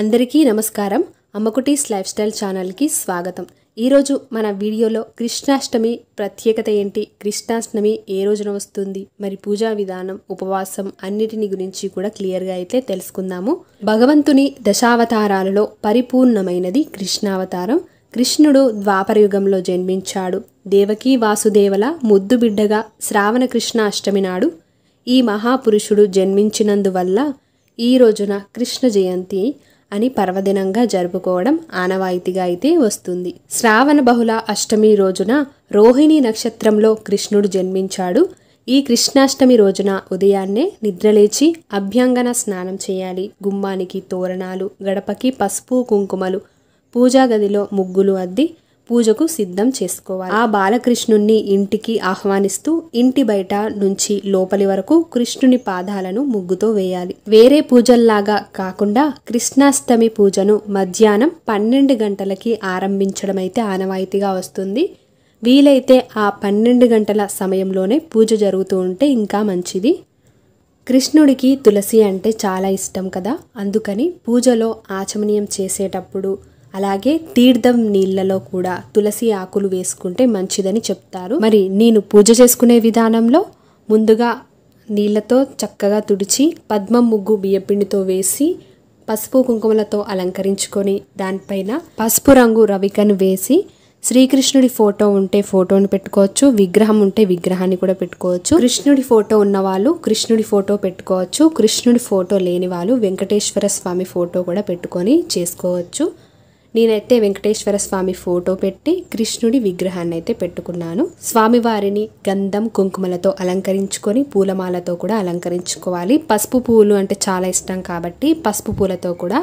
అందరికీ నమస్కారం అమ్మకుటీస్ life style ఛానల్కి స్వాగతం ఈరోజు మన వీడియోలో కృష్ణాష్టమి ప్రత్యేకత ఏంటి కృష్ణాష్టమి ఏ రోజున వస్తుంది మరి పూజా విధానం ఉపవాసం అన్నిటిని గురించి కూడా క్లియర్గా అయితే తెలుసుకుందాము భగవంతుని దశావతారాలలో పరిపూర్ణమైనది కృష్ణావతారం కృష్ణుడు ద్వాపరయుగంలో జన్మించాడు దేవకీ వాసుదేవల ముద్దు బిడ్డగా శ్రావణ కృష్ణాష్టమి నాడు ఈ మహాపురుషుడు జన్మించినందువల్ల ఈ రోజున కృష్ణ జయంతి అని పర్వదినంగా జరుపుకోవడం ఆనవాయితీగా అయితే వస్తుంది శ్రావణ బహుళ అష్టమి రోజున రోహిణి నక్షత్రంలో కృష్ణుడు జన్మించాడు ఈ కృష్ణాష్టమి రోజున ఉదయాన్నే నిద్రలేచి అభ్యంగన స్నానం చేయాలి గుమ్మానికి తోరణాలు గడపకి పసుపు కుంకుమలు పూజా గదిలో ముగ్గులు అద్ది పూజకు సిద్ధం చేసుకోవాలి ఆ బాలకృష్ణుణ్ణి ఇంటికి ఆహ్వానిస్తూ ఇంటి బయట నుంచి లోపలి వరకు కృష్ణుని పాదాలను ముగ్గుతో వేయాలి వేరే పూజల్లాగా కాకుండా కృష్ణాష్టమి పూజను మధ్యాహ్నం పన్నెండు గంటలకి ఆరంభించడం అయితే ఆనవాయితీగా వస్తుంది వీలైతే ఆ పన్నెండు గంటల సమయంలోనే పూజ జరుగుతూ ఉంటే ఇంకా మంచిది కృష్ణుడికి తులసి అంటే చాలా ఇష్టం కదా అందుకని పూజలో ఆచమనీయం చేసేటప్పుడు అలాగే తీర్థం నీళ్లలో కూడా తులసి ఆకులు వేసుకుంటే మంచిదని చెప్తారు మరి నేను పూజ చేసుకునే విధానంలో ముందుగా నీళ్లతో చక్కగా తుడిచి పద్మం ముగ్గు బియ్యపిండితో వేసి పసుపు కుంకుమలతో అలంకరించుకొని దానిపైన పసుపు రంగు రవికను వేసి శ్రీకృష్ణుడి ఫోటో ఉంటే ఫోటోను పెట్టుకోవచ్చు విగ్రహం ఉంటే విగ్రహాన్ని కూడా పెట్టుకోవచ్చు కృష్ణుడి ఫోటో ఉన్న వాళ్ళు కృష్ణుడి ఫోటో పెట్టుకోవచ్చు కృష్ణుడి ఫోటో లేని వాళ్ళు వెంకటేశ్వర స్వామి ఫోటో కూడా పెట్టుకొని చేసుకోవచ్చు నేనైతే వెంకటేశ్వర స్వామి ఫోటో పెట్టి కృష్ణుడి విగ్రహాన్ని అయితే పెట్టుకున్నాను స్వామివారిని గంధం కుంకుమలతో అలంకరించుకొని పూలమాలతో కూడా అలంకరించుకోవాలి పసుపు పూలు అంటే చాలా ఇష్టం కాబట్టి పసుపు పూలతో కూడా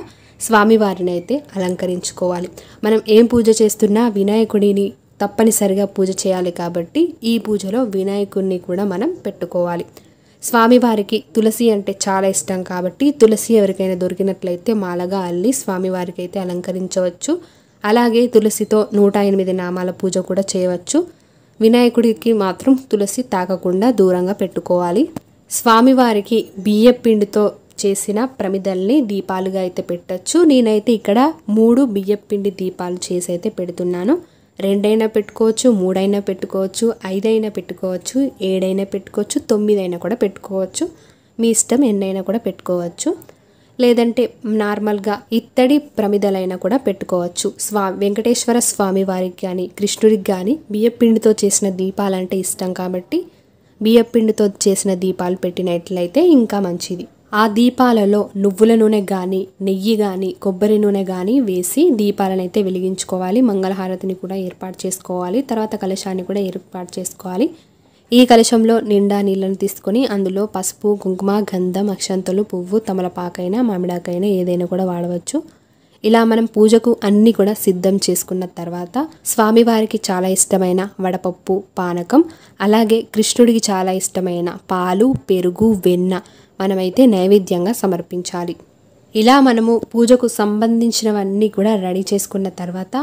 స్వామివారిని అయితే అలంకరించుకోవాలి మనం ఏం పూజ చేస్తున్నా వినాయకుడిని తప్పనిసరిగా పూజ చేయాలి కాబట్టి ఈ పూజలో వినాయకుడిని కూడా మనం పెట్టుకోవాలి స్వామివారికి తులసి అంటే చాలా ఇష్టం కాబట్టి తులసి ఎవరికైనా దొరికినట్లయితే మాలగా అల్లి స్వామివారికి అయితే అలంకరించవచ్చు అలాగే తులసితో నూట ఎనిమిది నామాల పూజ కూడా చేయవచ్చు వినాయకుడికి మాత్రం తులసి తాకకుండా దూరంగా పెట్టుకోవాలి స్వామివారికి బియ్య పిండితో చేసిన ప్రమిదల్ని దీపాలుగా అయితే పెట్టచ్చు నేనైతే ఇక్కడ మూడు బియ్యపిండి దీపాలు చేసి అయితే పెడుతున్నాను రెండైనా పెట్టుకోవచ్చు మూడైనా పెట్టుకోవచ్చు ఐదైనా పెట్టుకోవచ్చు ఏడైనా పెట్టుకోవచ్చు తొమ్మిదైనా కూడా పెట్టుకోవచ్చు మీ ఇష్టం ఎన్నైనా కూడా పెట్టుకోవచ్చు లేదంటే నార్మల్గా ఇత్తడి ప్రమిదలైనా కూడా పెట్టుకోవచ్చు స్వా వెంకటేశ్వర స్వామి వారికి కానీ కృష్ణుడికి కానీ బియ్యపిండితో చేసిన దీపాలంటే ఇష్టం కాబట్టి బియ్యపిండితో చేసిన దీపాలు పెట్టినట్లయితే ఇంకా మంచిది ఆ దీపాలలో నువ్వుల నూనె కానీ నెయ్యి కానీ కొబ్బరి నూనె కానీ వేసి దీపాలను అయితే వెలిగించుకోవాలి మంగళహారతిని కూడా ఏర్పాటు చేసుకోవాలి తర్వాత కలశాన్ని కూడా ఏర్పాటు చేసుకోవాలి ఈ కలశంలో నిండా నీళ్ళను తీసుకొని అందులో పసుపు కుంకుమ గంధం అక్షంతలు పువ్వు తమలపాకైనా మామిడాకైనా ఏదైనా కూడా వాడవచ్చు ఇలా మనం పూజకు అన్నీ కూడా సిద్ధం చేసుకున్న తర్వాత స్వామివారికి చాలా ఇష్టమైన వడపప్పు పానకం అలాగే కృష్ణుడికి చాలా ఇష్టమైన పాలు పెరుగు వెన్న మనమైతే నైవేద్యంగా సమర్పించాలి ఇలా మనము పూజకు సంబంధించినవన్నీ కూడా రెడీ చేసుకున్న తర్వాత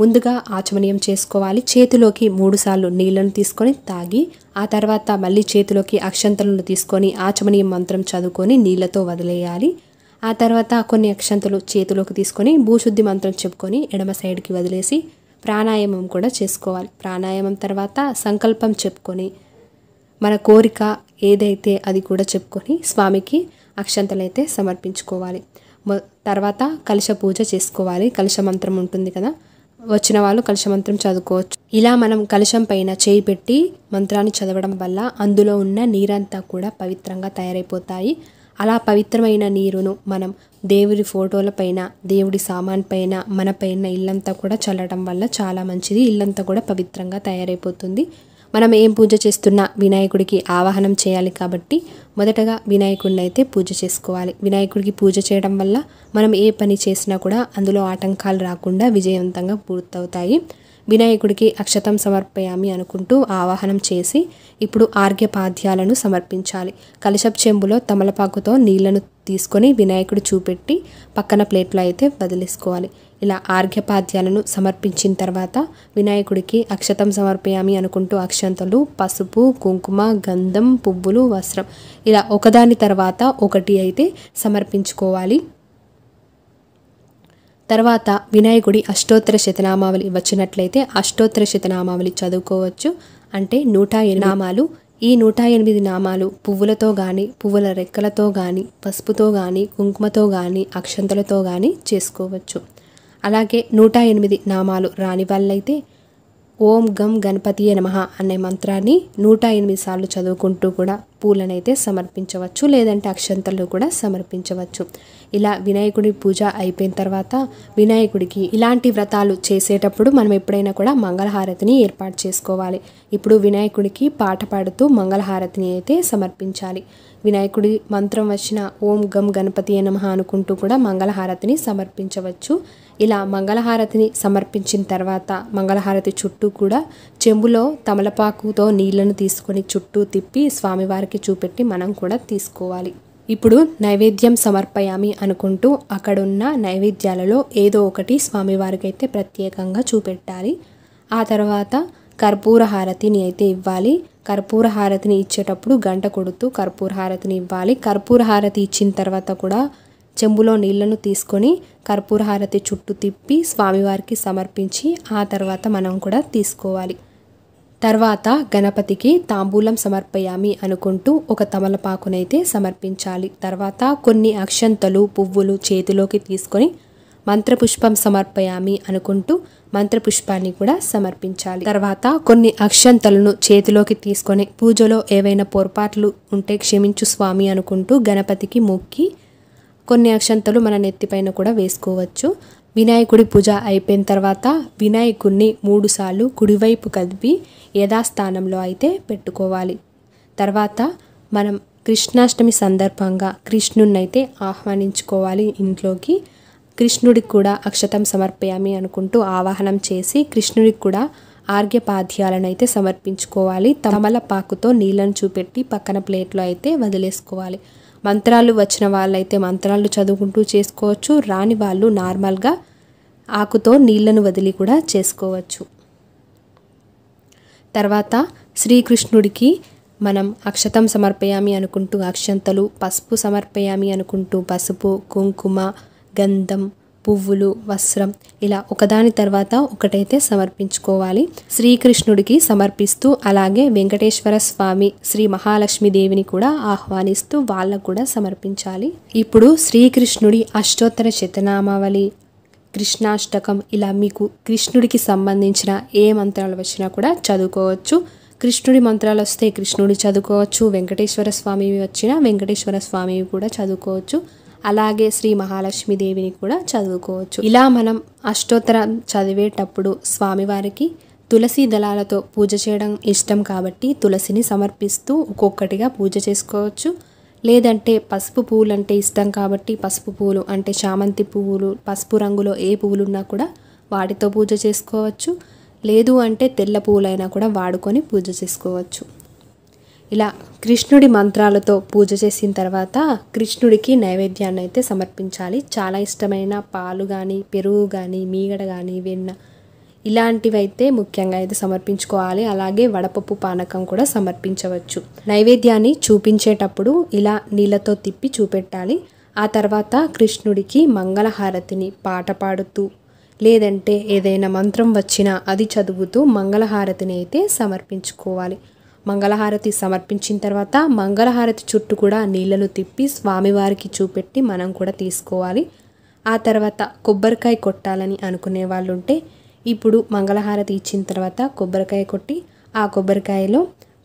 ముందుగా ఆచమనీయం చేసుకోవాలి చేతిలోకి మూడుసార్లు నీళ్లను తీసుకొని తాగి ఆ తర్వాత మళ్ళీ చేతిలోకి అక్షంతలను తీసుకొని ఆచమనీయం మంత్రం చదువుకొని నీళ్లతో వదిలేయాలి ఆ తర్వాత కొన్ని అక్షంతలు చేతిలోకి తీసుకొని భూశుద్ధి మంత్రం చెప్పుకొని ఎడమ సైడ్కి వదిలేసి ప్రాణాయామం కూడా చేసుకోవాలి ప్రాణాయామం తర్వాత సంకల్పం చెప్పుకొని మన కోరిక ఏదైతే అది కూడా చెప్పుకొని స్వామికి అక్షంతలైతే సమర్పించుకోవాలి తర్వాత కలశ పూజ చేసుకోవాలి కలశ మంత్రం ఉంటుంది కదా వచ్చిన వాళ్ళు కలశ మంత్రం చదువుకోవచ్చు ఇలా మనం కలశం పైన చేయి పెట్టి మంత్రాన్ని చదవడం వల్ల అందులో ఉన్న నీరంతా కూడా పవిత్రంగా తయారైపోతాయి అలా పవిత్రమైన నీరును మనం దేవుడి ఫోటోల పైన దేవుడి సామాన్ పైన మన పైన ఇల్లంతా కూడా చల్లడం వల్ల చాలా మంచిది ఇల్లంతా కూడా పవిత్రంగా తయారైపోతుంది మనం ఏం పూజ చేస్తున్నా వినాయకుడికి ఆవాహనం చేయాలి కాబట్టి మొదటగా వినాయకుడిని అయితే పూజ చేసుకోవాలి వినాయకుడికి పూజ చేయడం వల్ల మనం ఏ పని చేసినా కూడా అందులో ఆటంకాలు రాకుండా విజయవంతంగా పూర్తవుతాయి వినాయకుడికి అక్షతం సమర్పయామి అనుకుంటూ ఆవాహనం చేసి ఇప్పుడు ఆర్ఘ్యపాద్యాలను సమర్పించాలి కలశప్ చెంబులో తమలపాకుతో నీళ్లను తీసుకొని వినాయకుడు చూపెట్టి పక్కన ప్లేట్లో అయితే వదిలేసుకోవాలి ఇలా ఆర్ఘ్యపాద్యాలను సమర్పించిన తర్వాత వినాయకుడికి అక్షతం సమర్పయామి అనుకుంటూ అక్షంతలు పసుపు కుంకుమ గంధం పువ్వులు వస్త్రం ఇలా ఒకదాని తర్వాత ఒకటి అయితే సమర్పించుకోవాలి తర్వాత వినాయకుడి అష్టోత్తర శతనామావళి వచ్చినట్లయితే అష్టోత్తర శతనామావళి చదువుకోవచ్చు అంటే నూట ఎనామాలు ఈ నూట ఎనిమిది నామాలు పువ్వులతో గాని పువ్వుల రెక్కలతో గాని పసుపుతో గాని కుంకుమతో గాని అక్షంతలతో గాని చేసుకోవచ్చు అలాగే నూట ఎనిమిది నామాలు రాని వాళ్ళైతే ఓం గం గణపతి నమ అనే మంత్రాన్ని నూట ఎనిమిది సార్లు చదువుకుంటూ కూడా పూలనైతే సమర్పించవచ్చు లేదంటే అక్షంతలు కూడా సమర్పించవచ్చు ఇలా వినాయకుడి పూజ అయిపోయిన తర్వాత వినాయకుడికి ఇలాంటి వ్రతాలు చేసేటప్పుడు మనం ఎప్పుడైనా కూడా మంగళహారతిని ఏర్పాటు చేసుకోవాలి ఇప్పుడు వినాయకుడికి పాట పాడుతూ మంగళహారతిని అయితే సమర్పించాలి వినాయకుడి మంత్రం వచ్చిన ఓం గం గణపతి నమ అనుకుంటూ కూడా మంగళహారతిని సమర్పించవచ్చు ఇలా మంగళహారతిని సమర్పించిన తర్వాత మంగళహారతి చుట్టూ కూడా చెంబులో తమలపాకుతో నీళ్లను తీసుకొని చుట్టూ తిప్పి స్వామివారికి చూపెట్టి మనం కూడా తీసుకోవాలి ఇప్పుడు నైవేద్యం సమర్పయామి అనుకుంటూ అక్కడున్న నైవేద్యాలలో ఏదో ఒకటి స్వామివారికి అయితే ప్రత్యేకంగా చూపెట్టాలి ఆ తర్వాత కర్పూర హారతిని అయితే ఇవ్వాలి కర్పూర హారతిని ఇచ్చేటప్పుడు గంట కొడుతూ కర్పూర హారతిని ఇవ్వాలి కర్పూర హారతి ఇచ్చిన తర్వాత కూడా చెంబులో నీళ్లను తీసుకొని కర్పూరహారతి చుట్టూ తిప్పి స్వామివారికి సమర్పించి ఆ తర్వాత మనం కూడా తీసుకోవాలి తర్వాత గణపతికి తాంబూలం సమర్పయామి అనుకుంటూ ఒక తమలపాకునైతే సమర్పించాలి తర్వాత కొన్ని అక్షంతలు పువ్వులు చేతిలోకి తీసుకొని మంత్రపుష్పం సమర్పయామి అనుకుంటూ మంత్రపుష్పాన్ని కూడా సమర్పించాలి తర్వాత కొన్ని అక్షంతలను చేతిలోకి తీసుకొని పూజలో ఏవైనా పొరపాట్లు ఉంటే క్షమించు స్వామి అనుకుంటూ గణపతికి మొక్కి కొన్ని అక్షంతలు మన నెత్తిపైన కూడా వేసుకోవచ్చు వినాయకుడి పూజ అయిపోయిన తర్వాత వినాయకుడిని మూడుసార్లు కుడివైపు కదిపి యథాస్థానంలో అయితే పెట్టుకోవాలి తర్వాత మనం కృష్ణాష్టమి సందర్భంగా కృష్ణున్నైతే ఆహ్వానించుకోవాలి ఇంట్లోకి కృష్ణుడికి కూడా అక్షతం సమర్పయామి అనుకుంటూ ఆవాహనం చేసి కృష్ణుడికి కూడా ఆర్ఘ్యపాధ్యాలను అయితే సమర్పించుకోవాలి తమలపాకుతో నీళ్ళను చూపెట్టి పక్కన ప్లేట్లో అయితే వదిలేసుకోవాలి మంత్రాలు వచ్చిన వాళ్ళైతే మంత్రాలు చదువుకుంటూ చేసుకోవచ్చు రాని వాళ్ళు నార్మల్గా ఆకుతో నీళ్లను వదిలి కూడా చేసుకోవచ్చు తర్వాత శ్రీకృష్ణుడికి మనం అక్షతం సమర్పయామి అనుకుంటూ అక్షంతలు పసుపు సమర్పయామి అనుకుంటూ పసుపు కుంకుమ గంధం పువ్వులు వస్త్రం ఇలా ఒకదాని తర్వాత ఒకటైతే సమర్పించుకోవాలి శ్రీకృష్ణుడికి సమర్పిస్తూ అలాగే వెంకటేశ్వర స్వామి శ్రీ మహాలక్ష్మి దేవిని కూడా ఆహ్వానిస్తూ వాళ్ళకు కూడా సమర్పించాలి ఇప్పుడు శ్రీకృష్ణుడి అష్టోత్తర శతనామావళి కృష్ణాష్టకం ఇలా మీకు కృష్ణుడికి సంబంధించిన ఏ మంత్రాలు వచ్చినా కూడా చదువుకోవచ్చు కృష్ణుడి మంత్రాలు వస్తే కృష్ణుడి చదువుకోవచ్చు వెంకటేశ్వర స్వామివి వచ్చినా వెంకటేశ్వర స్వామివి కూడా చదువుకోవచ్చు అలాగే శ్రీ మహాలక్ష్మీదేవిని కూడా చదువుకోవచ్చు ఇలా మనం అష్టోత్తరం చదివేటప్పుడు స్వామివారికి తులసి దళాలతో పూజ చేయడం ఇష్టం కాబట్టి తులసిని సమర్పిస్తూ ఒక్కొక్కటిగా పూజ చేసుకోవచ్చు లేదంటే పసుపు పువ్వులు అంటే ఇష్టం కాబట్టి పసుపు పువ్వులు అంటే చామంతి పువ్వులు పసుపు రంగులో ఏ పువ్వులు ఉన్నా కూడా వాటితో పూజ చేసుకోవచ్చు లేదు అంటే తెల్ల పువ్వులైనా కూడా వాడుకొని పూజ చేసుకోవచ్చు ఇలా కృష్ణుడి మంత్రాలతో పూజ చేసిన తర్వాత కృష్ణుడికి నైవేద్యాన్ని అయితే సమర్పించాలి చాలా ఇష్టమైన పాలు కానీ పెరుగు కానీ మీగడ కానీ వెన్న ఇలాంటివి అయితే ముఖ్యంగా అయితే సమర్పించుకోవాలి అలాగే వడపప్పు పానకం కూడా సమర్పించవచ్చు నైవేద్యాన్ని చూపించేటప్పుడు ఇలా నీళ్ళతో తిప్పి చూపెట్టాలి ఆ తర్వాత కృష్ణుడికి మంగళహారతిని పాట పాడుతూ లేదంటే ఏదైనా మంత్రం వచ్చినా అది చదువుతూ మంగళహారతిని అయితే సమర్పించుకోవాలి మంగళహారతి సమర్పించిన తర్వాత మంగళహారతి చుట్టూ కూడా నీళ్లను తిప్పి స్వామివారికి చూపెట్టి మనం కూడా తీసుకోవాలి ఆ తర్వాత కొబ్బరికాయ కొట్టాలని అనుకునే వాళ్ళు ఉంటే ఇప్పుడు మంగళహారతి ఇచ్చిన తర్వాత కొబ్బరికాయ కొట్టి ఆ కొబ్బరికాయలో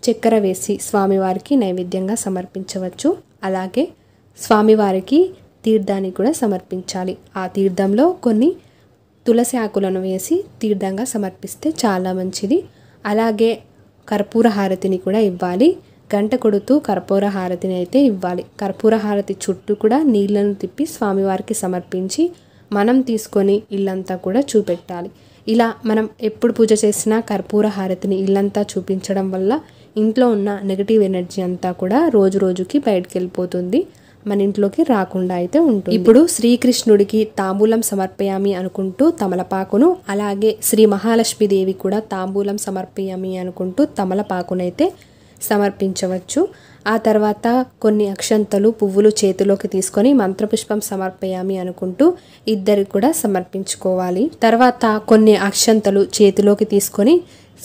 చక్కెర వేసి స్వామివారికి నైవేద్యంగా సమర్పించవచ్చు అలాగే స్వామివారికి తీర్థాన్ని కూడా సమర్పించాలి ఆ తీర్థంలో కొన్ని తులసి ఆకులను వేసి తీర్థంగా సమర్పిస్తే చాలా మంచిది అలాగే కర్పూర హారతిని కూడా ఇవ్వాలి గంట కొడుతూ కర్పూర హారతిని అయితే ఇవ్వాలి కర్పూర హారతి చుట్టూ కూడా నీళ్లను తిప్పి స్వామివారికి సమర్పించి మనం తీసుకొని ఇల్లంతా కూడా చూపెట్టాలి ఇలా మనం ఎప్పుడు పూజ చేసినా కర్పూర హారతిని ఇల్లంతా చూపించడం వల్ల ఇంట్లో ఉన్న నెగటివ్ ఎనర్జీ అంతా కూడా రోజు రోజుకి బయటకు వెళ్ళిపోతుంది మన ఇంట్లోకి రాకుండా అయితే ఉంటుంది ఇప్పుడు శ్రీకృష్ణుడికి తాంబూలం సమర్పయామి అనుకుంటూ తమలపాకును అలాగే శ్రీ మహాలక్ష్మీదేవి కూడా తాంబూలం సమర్పయామి అనుకుంటూ తమలపాకునైతే సమర్పించవచ్చు ఆ తర్వాత కొన్ని అక్షంతలు పువ్వులు చేతిలోకి తీసుకొని మంత్రపుష్పం సమర్పయామి అనుకుంటూ ఇద్దరికి కూడా సమర్పించుకోవాలి తర్వాత కొన్ని అక్షంతలు చేతిలోకి తీసుకొని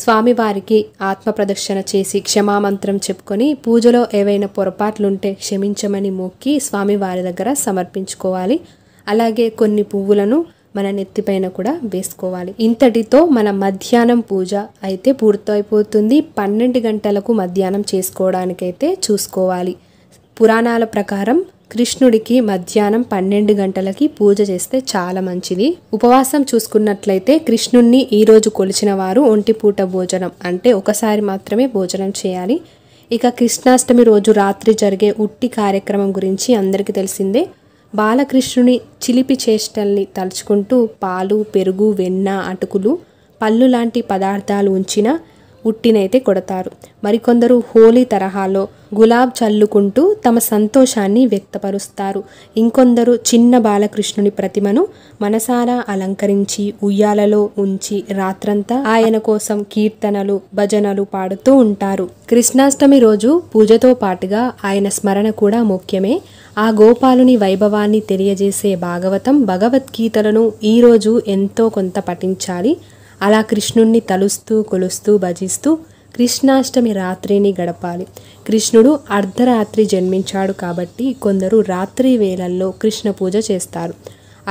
స్వామివారికి ఆత్మ ప్రదక్షిణ చేసి క్షమామంత్రం చెప్పుకొని పూజలో ఏవైనా పొరపాట్లుంటే క్షమించమని మొక్కి స్వామివారి దగ్గర సమర్పించుకోవాలి అలాగే కొన్ని పువ్వులను మన నెత్తిపైన కూడా వేసుకోవాలి ఇంతటితో మన మధ్యాహ్నం పూజ అయితే పూర్తయిపోతుంది పన్నెండు గంటలకు మధ్యాహ్నం చేసుకోవడానికైతే చూసుకోవాలి పురాణాల ప్రకారం కృష్ణుడికి మధ్యాహ్నం పన్నెండు గంటలకి పూజ చేస్తే చాలా మంచిది ఉపవాసం చూసుకున్నట్లయితే కృష్ణుణ్ణి ఈరోజు కొలిచిన వారు ఒంటిపూట భోజనం అంటే ఒకసారి మాత్రమే భోజనం చేయాలి ఇక కృష్ణాష్టమి రోజు రాత్రి జరిగే ఉట్టి కార్యక్రమం గురించి అందరికీ తెలిసిందే బాలకృష్ణుని చిలిపి చేష్టల్ని తలుచుకుంటూ పాలు పెరుగు వెన్న అటుకులు పళ్ళు లాంటి పదార్థాలు ఉంచిన ఉట్టినైతే కొడతారు మరికొందరు హోలీ తరహాలో గులాబ్ చల్లుకుంటూ తమ సంతోషాన్ని వ్యక్తపరుస్తారు ఇంకొందరు చిన్న బాలకృష్ణుని ప్రతిమను మనసారా అలంకరించి ఉయ్యాలలో ఉంచి రాత్రంతా ఆయన కోసం కీర్తనలు భజనలు పాడుతూ ఉంటారు కృష్ణాష్టమి రోజు పూజతో పాటుగా ఆయన స్మరణ కూడా ముఖ్యమే ఆ గోపాలుని వైభవాన్ని తెలియజేసే భాగవతం భగవద్గీతలను ఈరోజు ఎంతో కొంత పఠించాలి అలా కృష్ణుణ్ణి తలుస్తూ కొలుస్తూ భజిస్తూ కృష్ణాష్టమి రాత్రిని గడపాలి కృష్ణుడు అర్ధరాత్రి జన్మించాడు కాబట్టి కొందరు రాత్రి వేళల్లో కృష్ణ పూజ చేస్తారు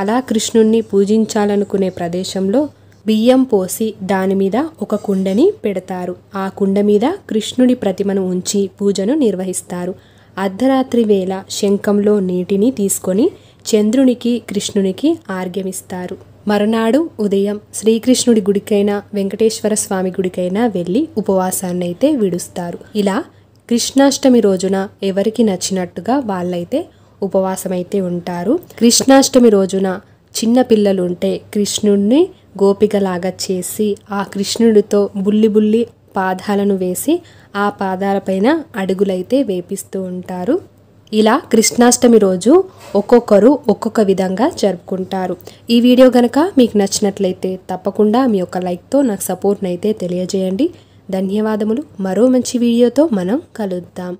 అలా కృష్ణుణ్ణి పూజించాలనుకునే ప్రదేశంలో బియ్యం పోసి దానిమీద ఒక కుండని పెడతారు ఆ కుండ మీద కృష్ణుడి ప్రతిమను ఉంచి పూజను నిర్వహిస్తారు అర్ధరాత్రి వేళ శంఖంలో నీటిని తీసుకొని చంద్రునికి కృష్ణునికి ఆర్గ్యమిస్తారు మరునాడు ఉదయం శ్రీకృష్ణుడి గుడికైనా వెంకటేశ్వర స్వామి గుడికైనా వెళ్ళి ఉపవాసాన్నైతే విడుస్తారు ఇలా కృష్ణాష్టమి రోజున ఎవరికి నచ్చినట్టుగా వాళ్ళైతే ఉపవాసమైతే ఉంటారు కృష్ణాష్టమి రోజున చిన్న పిల్లలు ఉంటే కృష్ణుడిని గోపికలాగా చేసి ఆ కృష్ణుడితో బుల్లి బుల్లి పాదాలను వేసి ఆ పాదాలపైన అడుగులైతే వేపిస్తూ ఉంటారు ఇలా కృష్ణాష్టమి రోజు ఒక్కొక్కరు ఒక్కొక్క విధంగా జరుపుకుంటారు ఈ వీడియో కనుక మీకు నచ్చినట్లయితే తప్పకుండా మీ యొక్క లైక్తో నాకు సపోర్ట్నైతే తెలియజేయండి ధన్యవాదములు మరో మంచి వీడియోతో మనం కలుద్దాం